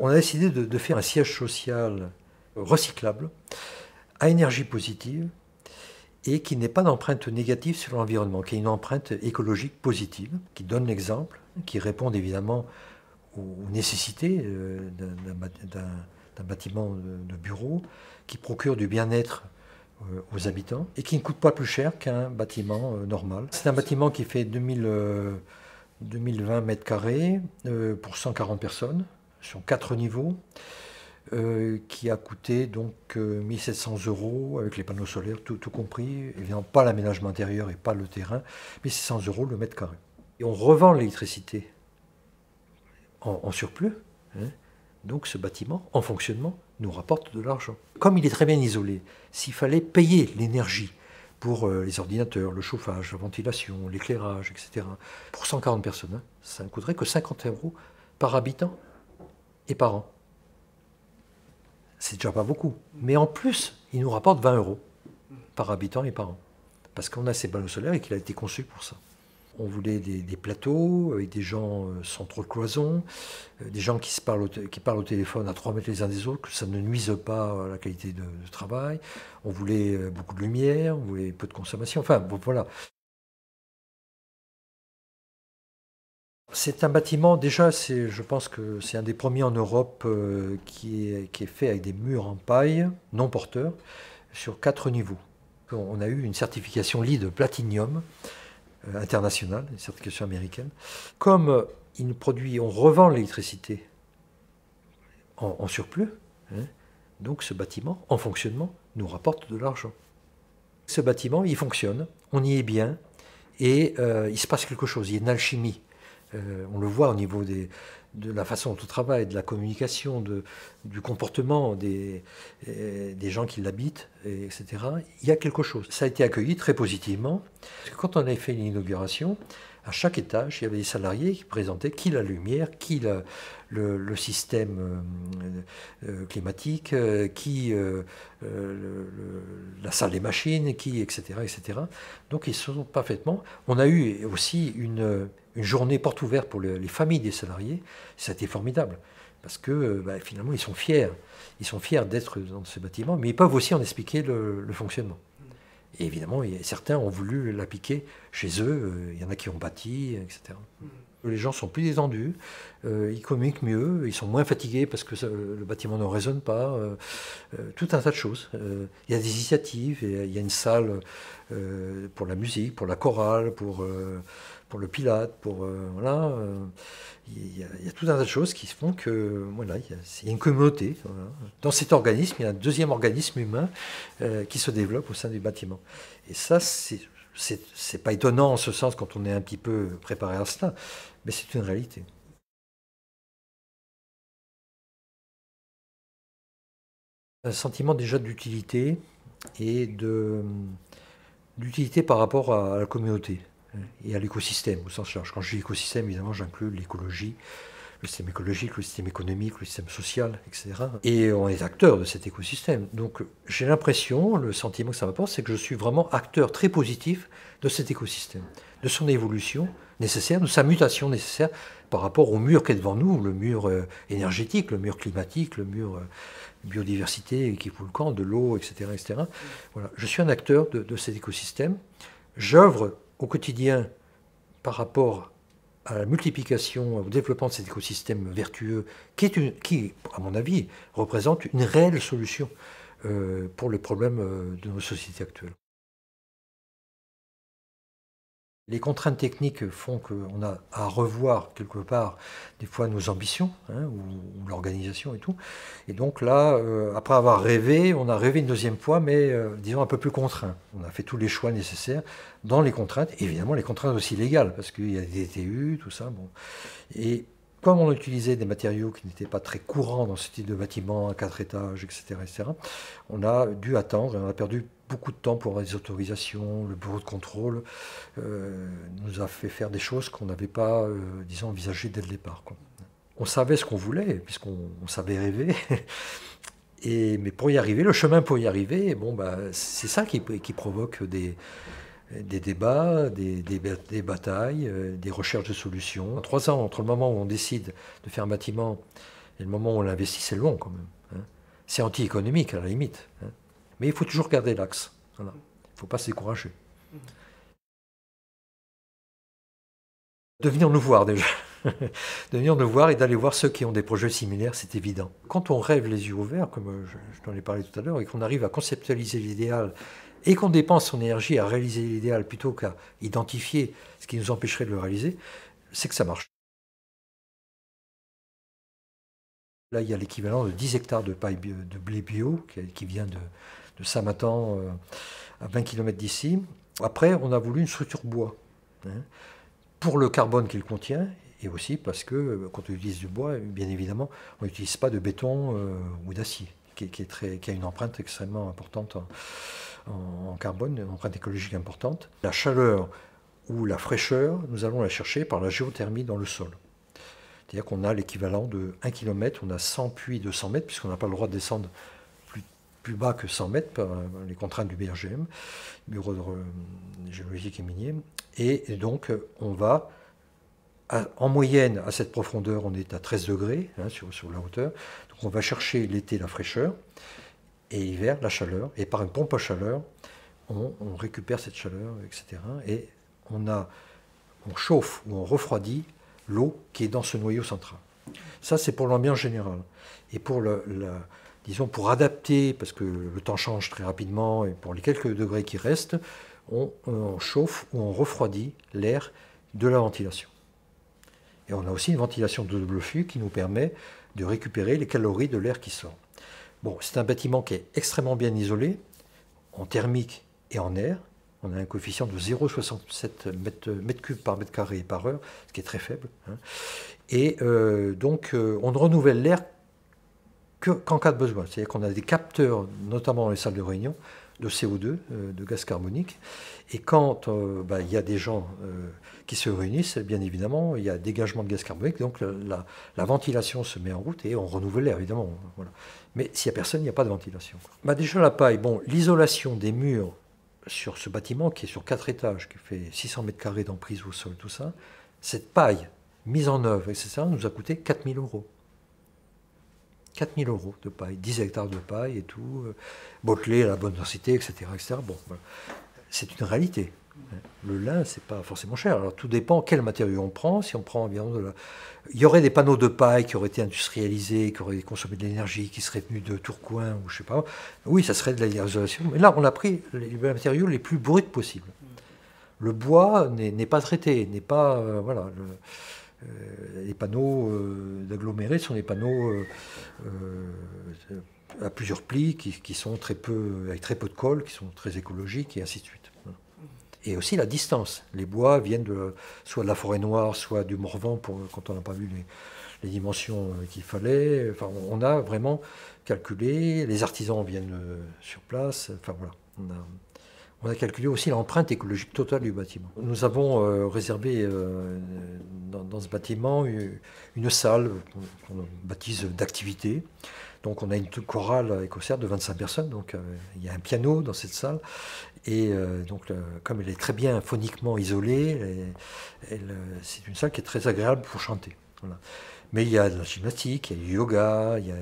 On a décidé de, faire un siège social recyclable, à énergie positive, et qui n'est pas d'empreinte négative sur l'environnement, qui est une empreinte écologique positive, qui donne l'exemple, qui répond évidemment aux nécessités euh, d'un bâtiment de bureau, qui procure du bien-être euh, aux habitants, et qui ne coûte pas plus cher qu'un bâtiment euh, normal. C'est un bâtiment qui fait 2000, 2020 mètres carrés pour 140 personnes sur quatre niveaux, euh, qui a coûté donc 1700 euh, euros avec les panneaux solaires, tout, compris, évidemment pas l'aménagement intérieur et pas le terrain, 1600 euros le mètre carré. Et on revend l'électricité en, surplus, hein. donc ce bâtiment en fonctionnement nous rapporte de l'argent. Comme il est très bien isolé, s'il fallait payer l'énergie pour euh, les ordinateurs, le chauffage, la ventilation, l'éclairage, etc., pour 140 personnes, hein, ça ne coûterait que 50 euros par habitant et par an. C'est déjà pas beaucoup. Mais en plus, il nous rapporte 20 euros par habitant et par an. Parce qu'on a ces panneaux solaires et qu'il a été conçu pour ça. On voulait des, plateaux avec des gens euh, sans trop de cloisons, euh, des gens qui, se parlent au, qui parlent au téléphone à 3 mètres les uns des autres, que ça ne nuise pas à la qualité de, travail. On voulait euh, beaucoup de lumière, on voulait peu de consommation. Enfin, voilà. C'est un bâtiment, déjà, je pense que c'est un des premiers en Europe euh, qui, est, fait avec des murs en paille, non porteurs, sur quatre niveaux. On a eu une certification LEED Platinum euh, internationale, une certification américaine. Comme il produit, on revend l'électricité en, surplus, hein, donc ce bâtiment, en fonctionnement, nous rapporte de l'argent. Ce bâtiment, il fonctionne, on y est bien, et euh, il se passe quelque chose, il y a une alchimie. Euh, on le voit au niveau de la façon dont on travaille, de la communication, du comportement euh, des, gens qui l'habitent, etc. Il y a quelque chose. Ça a été accueilli très positivement. quand on a fait l'inauguration, à chaque étage, il y avait des salariés qui présentaient qui la lumière, qui le, système euh, euh, climatique, euh, qui la salle des machines, qui, etc. etc. Donc ils sont parfaitement. On a eu aussi une, journée porte ouverte pour les familles des salariés. Ça a été formidable parce que bah, finalement ils sont fiers, ils sont fiers d'être dans ce bâtiment, mais ils peuvent aussi en expliquer le fonctionnement. Et évidemment, certains ont voulu l'appliquer chez eux, euh, il y en a qui ont bâti, etc les gens sont plus détendus, euh, ils communiquent mieux, ils sont moins fatigués parce que le bâtiment ne résonne pas, euh, euh, tout un tas de choses. Il y a des initiatives, il y a une salle pour la musique, pour la chorale, pour, pour le pilate, pour... voilà, il y, a, tout un tas de choses qui font que, voilà, il y a, une communauté. Dans cet organisme, il y a un deuxième organisme humain qui se développe au sein du bâtiment. Et ça, c'est c'est pas étonnant en ce sens quand on est un petit peu préparé à cela, mais c'est une réalité. Un sentiment déjà d'utilité et d'utilité par rapport à la communauté hein, et à l'écosystème au sens large. Quand je dis écosystème, évidemment, j'inclus l'écologie, le système écologique, le système économique, le système social, etc. Et on est acteur de cet écosystème. Donc j'ai l'impression, le sentiment que ça m'apporte, c'est que je suis vraiment acteur très positif de cet écosystème, de son évolution nécessaire, de sa mutation nécessaire par rapport au mur qui est devant nous, le mur euh, énergétique, le mur climatique, le mur euh, biodiversité qui fout le camp, de l'eau, etc., etc. Voilà. Je suis un acteur de, de cet écosystème. J'œuvre au quotidien par rapport à la multiplication, au développement de cet écosystème vertueux, qui, est une, qui à mon avis, représente une réelle solution euh, pour les problèmes euh, de nos sociétés actuelles. Les contraintes techniques font qu'on a à revoir quelque part des fois nos ambitions hein, ou, l'organisation et tout. Et donc là, euh, après avoir rêvé, on a rêvé une deuxième fois, mais euh, disons un peu plus contraint. On a fait tous les choix nécessaires dans les contraintes, évidemment les contraintes aussi légales, parce qu'il y a des DTU, tout ça. Bon. Et comme on utilisait des matériaux qui n'étaient pas très courants dans ce type de bâtiment à quatre étages, etc., on a dû attendre on a perdu beaucoup de temps pour les autorisations, le bureau de contrôle euh, nous a fait faire des choses qu'on n'avait pas, euh, disons, envisagées dès le départ. On savait ce qu'on voulait, puisqu'on savait rêver. Et, mais pour y arriver, le chemin pour y arriver, bon, bah, c'est ça qui provoque des, des débats, des, batailles, euh, des recherches de solutions. En trois ans, entre le moment où on décide de faire un bâtiment et le moment où on l'investit, c'est long quand même. Hein. C'est anti-économique à la limite. Hein. Mais il faut toujours garder l'axe. Il ne faut pas se décourager. De venir nous voir déjà. de venir nous voir et d'aller voir ceux qui ont des projets similaires, c'est évident. Quand on rêve les yeux ouverts, comme euh, je t'en ai parlé tout à l'heure, et qu'on arrive à conceptualiser l'idéal et qu'on dépense son énergie à réaliser l'idéal plutôt qu'à identifier ce qui nous empêcherait de le réaliser, c'est que ça marche. Là, il y a l'équivalent de 10 hectares de, paille de blé bio qui vient de, de matan euh, à 20 km d'ici. Après, on a voulu une structure bois hein, pour le carbone qu'il contient et aussi parce que euh, quand on utilise du bois, bien évidemment, on n'utilise pas de béton euh, ou d'acier qui, a une empreinte extrêmement importante en carbone, une empreinte écologique importante. La chaleur ou la fraîcheur, nous allons la chercher par la géothermie dans le sol. C'est-à-dire qu'on a l'équivalent de 1 km, on a 100 puits de 100 mètres, puisqu'on n'a pas le droit de descendre plus, bas que 100 mètres par euh, les contraintes du BRGM, Bureau de géologique et minier. Et, donc, on va, en moyenne, à cette profondeur, on est à 13 degrés hein, sur, sur la hauteur. Donc, on va chercher l'été la fraîcheur. Et l'hiver, la chaleur. Et par une pompe à chaleur, on, récupère cette chaleur, etc. Et on, a, on chauffe ou on refroidit l'eau qui est dans ce noyau central. Ça, c'est pour l'ambiance générale. Et pour le, disons, pour adapter, parce que le temps change très rapidement, et pour les quelques degrés qui restent, on, on chauffe ou on refroidit l'air de la ventilation. Et on a aussi une ventilation de double flux qui nous permet de récupérer les calories de l'air qui sort c'est un bâtiment qui est extrêmement bien isolé, en thermique et en air. On a un coefficient de 0,67 m3 par mètre carré par heure, ce qui est très faible. Hein. Et euh, donc, euh, on ne renouvelle l'air qu'en cas de besoin. C'est-à-dire qu'on a des capteurs, notamment dans les salles de réunion, de CO2, euh, de gaz carbonique. Et quand euh, bah, il y a des gens euh, qui se réunissent, bien évidemment, il y a dégagement de gaz carbonique, donc la, ventilation se met en route et on renouvelle l'air, évidemment. Mais s'il n'y a personne, il n'y a pas de ventilation. Bah, déjà la paille, bon, l'isolation des murs sur ce bâtiment qui est sur quatre étages, qui fait 600 mètres carrés d'emprise au sol, tout ça, cette paille mise en œuvre, etc., nous a coûté 4000 euros. 4000 euros de paille, 10 hectares de paille et tout, euh, bottelé à la bonne densité, etc. Bon, C'est une réalité. Le lin, c'est pas forcément cher. Alors tout dépend quel matériau on prend. Si on prend bien il y aurait des panneaux de paille qui auraient été industrialisés, qui auraient consommé de l'énergie, qui seraient venus de Tourcoing ou je sais pas. Oui, ça serait de la l'isolation. Mais là, on a pris les matériaux les plus bruts possibles. Le bois n'est pas traité, n'est pas euh, voilà. Euh, les panneaux euh, d'agglomérés sont des panneaux euh, à plusieurs plis qui, sont très peu, avec très peu de colle, qui sont très écologiques et ainsi de suite. Et aussi la distance. Les bois viennent de, soit de la forêt noire, soit du Morvan, pour, quand on n'a pas vu les, les dimensions qu'il fallait. Enfin, on a vraiment calculé. Les artisans viennent sur place. Enfin voilà, on a on a calculé aussi l'empreinte écologique totale du bâtiment. Nous avons euh, réservé euh, dans, ce bâtiment une, salle qu'on baptise d'activité. Donc on a une chorale écossaire de 25 personnes, donc euh, il y a un piano dans cette salle. Et donc comme elle est très bien phoniquement isolée, c'est une salle qui est très agréable pour chanter. Mais il y a de la gymnastique, il y a du yoga, il y a,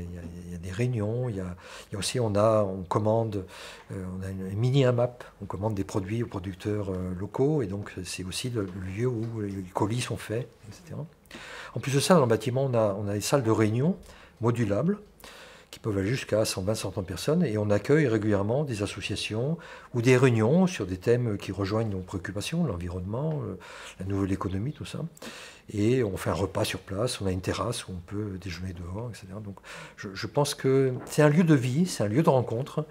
des réunions, il y a, aussi, on, a, on commande, euh, on a une mini AMAP, on commande des produits aux producteurs euh, locaux, et donc euh, c'est aussi le, lieu où les colis sont faits, etc. En plus de ça, dans le bâtiment, on a, on a des salles de réunion modulables, qui peuvent aller jusqu'à 120-130 personnes, et on accueille régulièrement des associations ou des réunions sur des thèmes qui rejoignent nos préoccupations, l'environnement, la nouvelle économie, tout ça et on fait un repas sur place, on a une terrasse où on peut déjeuner dehors, etc. Donc je, pense que c'est un lieu de vie, c'est un lieu de rencontre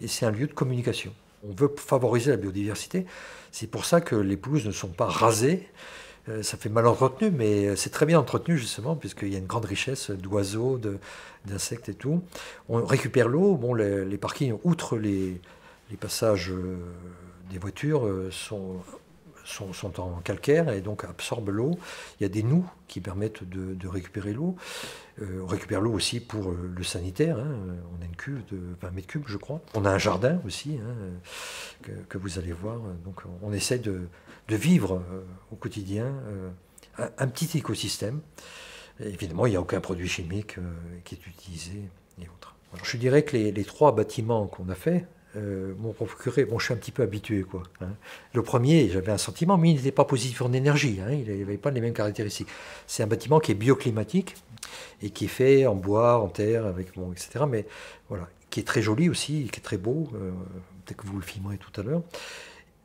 et c'est un lieu de communication. On veut favoriser la biodiversité, c'est pour ça que les pelouses ne sont pas rasées. Euh, ça fait mal entretenu, mais c'est très bien entretenu justement, puisqu'il y a une grande richesse d'oiseaux, d'insectes et tout. On récupère l'eau. Bon, les, parkings, outre les, passages euh, des voitures, euh, sont sont, en calcaire et donc absorbent l'eau. Il y a des noues qui permettent de, récupérer l'eau. Euh, on récupère l'eau aussi pour euh, le sanitaire. Hein. On a une cuve de 20 mètres cubes, je crois. On a un jardin aussi hein, que, vous allez voir. Donc on essaie de, vivre euh, au quotidien un, petit écosystème. évidemment, il n'y a aucun produit chimique qui est utilisé et je dirais que les, les trois bâtiments qu'on a faits, euh, mon procuré. Bon, je suis un petit peu habitué, quoi. Hein. Le premier, j'avais un sentiment, mais il n'était pas positif en énergie. Hein, il n'avait pas les mêmes caractéristiques. C'est un bâtiment qui est bioclimatique et qui est fait en bois, en terre, avec bon, etc. Mais voilà, qui est très joli aussi, qui est très beau. Euh, peut-être que vous le filmerez tout à l'heure.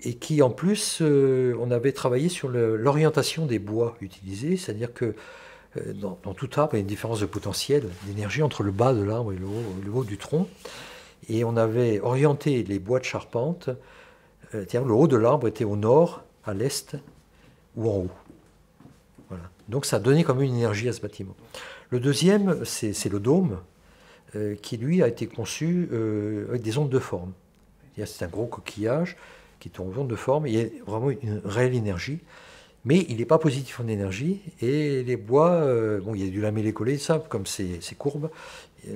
Et qui, en plus, euh, on avait travaillé sur l'orientation des bois utilisés, c'est-à-dire que dans, dans, tout arbre, il y a une différence de potentiel d'énergie entre le bas de l'arbre et le haut du tronc et on avait orienté les bois de charpente. Euh, le haut de l'arbre était au nord, à l'est ou en haut. Voilà. Donc ça donnait quand même une énergie à ce bâtiment. Le deuxième, c'est le dôme, euh, qui lui a été conçu euh, avec des ondes de forme. C'est un gros coquillage qui est en ondes de forme, il y a vraiment une réelle énergie, mais il n'est pas positif en énergie, et les bois, euh, bon, il y a du lamellé collé, ça, comme ces courbes,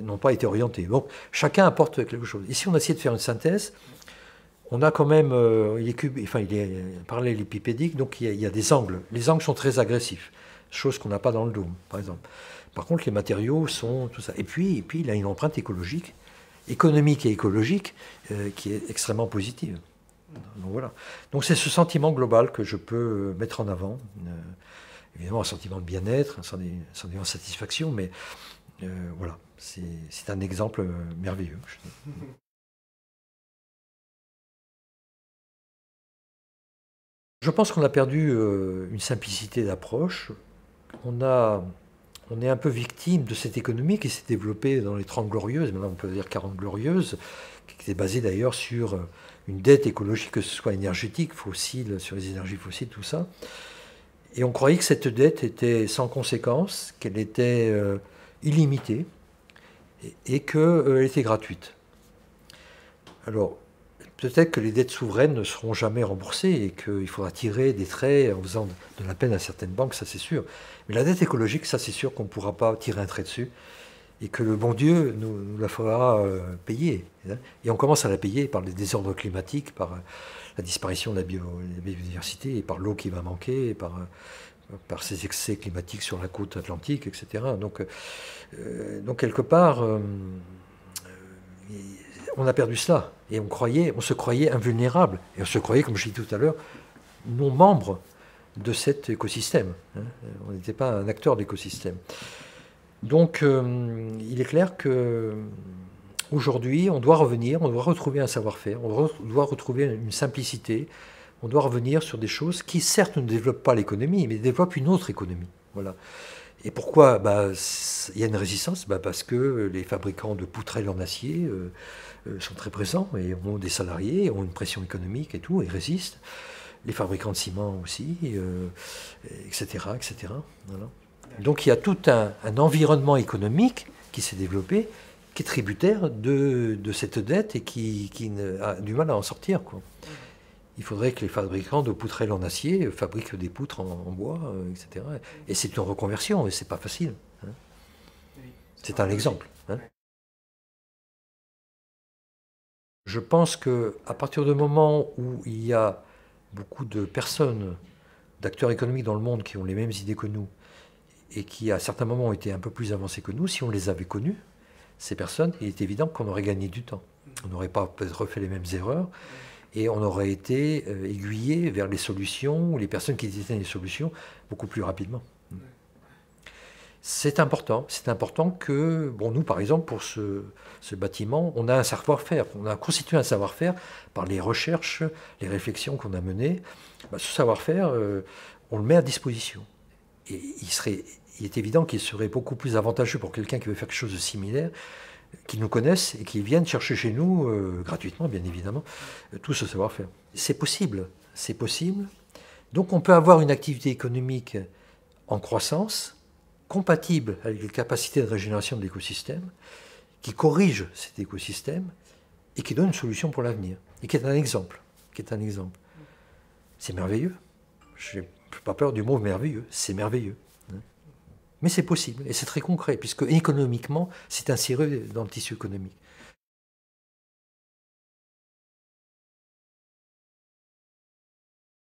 n'ont pas été orientés. Donc chacun apporte quelque chose. Ici, on a essayé de faire une synthèse. On a quand même, euh, il est enfin il est euh, parallèle épipédique, donc il y, a, des angles. Les angles sont très agressifs, chose qu'on n'a pas dans le dôme, par exemple. Par contre, les matériaux sont tout ça. Et puis, puis il a une empreinte écologique, économique et écologique euh, qui est extrêmement positive. Donc voilà. Donc c'est ce sentiment global que je peux mettre en avant. évidemment, un sentiment de bien-être, un sentiment de satisfaction, mais voilà c'est un exemple euh, merveilleux. Je pense qu'on a perdu euh, une simplicité d'approche. On, est un peu victime de cette économie qui s'est développée dans les 30 glorieuses, maintenant on peut dire 40 glorieuses, qui était basée d'ailleurs sur euh, une dette écologique, que ce soit énergétique, fossile, sur les énergies fossiles, tout ça. Et on croyait que cette dette était sans conséquence, qu'elle était illimitée et, que qu'elle euh, était gratuite. Alors, peut-être que les dettes souveraines ne seront jamais remboursées et qu'il faudra tirer des traits en faisant de la peine à certaines banques, ça c'est sûr. Mais la dette écologique, ça c'est sûr qu'on ne pourra pas tirer un trait dessus et que le bon Dieu nous, la fera euh, payer. Hein. Et on commence à la payer par les désordres climatiques, par euh, la disparition de la, biodiversité, et par l'eau qui va manquer, par par ces excès climatiques sur la côte atlantique, etc. Donc, euh, donc quelque part, euh, on a perdu cela. Et on, croyait, on se croyait invulnérable. Et on se croyait, comme je l'ai dit tout à l'heure, non membre de cet écosystème. Hein. On n'était pas un acteur d'écosystème. Donc, euh, il est clair que aujourd'hui, on doit revenir, on doit retrouver un savoir-faire, on doit retrouver une simplicité, on doit revenir sur des choses qui, certes, ne développent pas l'économie, mais développent une autre économie. Voilà. Et pourquoi bah, Il y a une résistance bah, Parce que les fabricants de poutrelles en acier euh, euh, sont très présents et ont des salariés, ont une pression économique et tout, et résistent. Les fabricants de ciment aussi, etc. Euh, etc. Donc il y a tout un, environnement économique qui s'est développé, qui est tributaire de, cette dette et qui, a du mal à en sortir. Quoi il faudrait que les fabricants de poutrelles en acier fabriquent des poutres en, bois, euh, etc. Et c'est une reconversion, et c'est pas facile. Hein. C'est un exemple. Hein. Je pense que à partir du moment où il y a beaucoup de personnes, d'acteurs économiques dans le monde qui ont les mêmes idées que nous et qui à certains moments ont été un peu plus avancés que nous, si on les avait connus, ces personnes, il est évident qu'on aurait gagné du temps. On n'aurait pas refait les mêmes erreurs et on aurait été euh, aiguillé vers les solutions, les personnes qui détenaient les solutions, beaucoup plus rapidement. C'est important. C'est important que, bon, nous, par exemple, pour ce, ce bâtiment, on a un savoir-faire. On a constitué un savoir-faire par les recherches, les réflexions qu'on a menées. Bah, ce savoir-faire, euh, on le met à disposition. Et il, serait, il est évident qu'il serait beaucoup plus avantageux pour quelqu'un qui veut faire quelque chose de similaire qui nous connaissent et qui viennent chercher chez nous, euh, gratuitement bien évidemment, euh, tout ce savoir-faire. C'est possible, c'est possible. Donc on peut avoir une activité économique en croissance, compatible avec les capacités de régénération de l'écosystème, qui corrige cet écosystème et qui donne une solution pour l'avenir, et qui est un exemple. Qui est un exemple. C'est merveilleux. Je n'ai pas peur du mot merveilleux, c'est merveilleux. Mais c'est possible et c'est très concret, puisque économiquement, c'est inséré dans le tissu économique.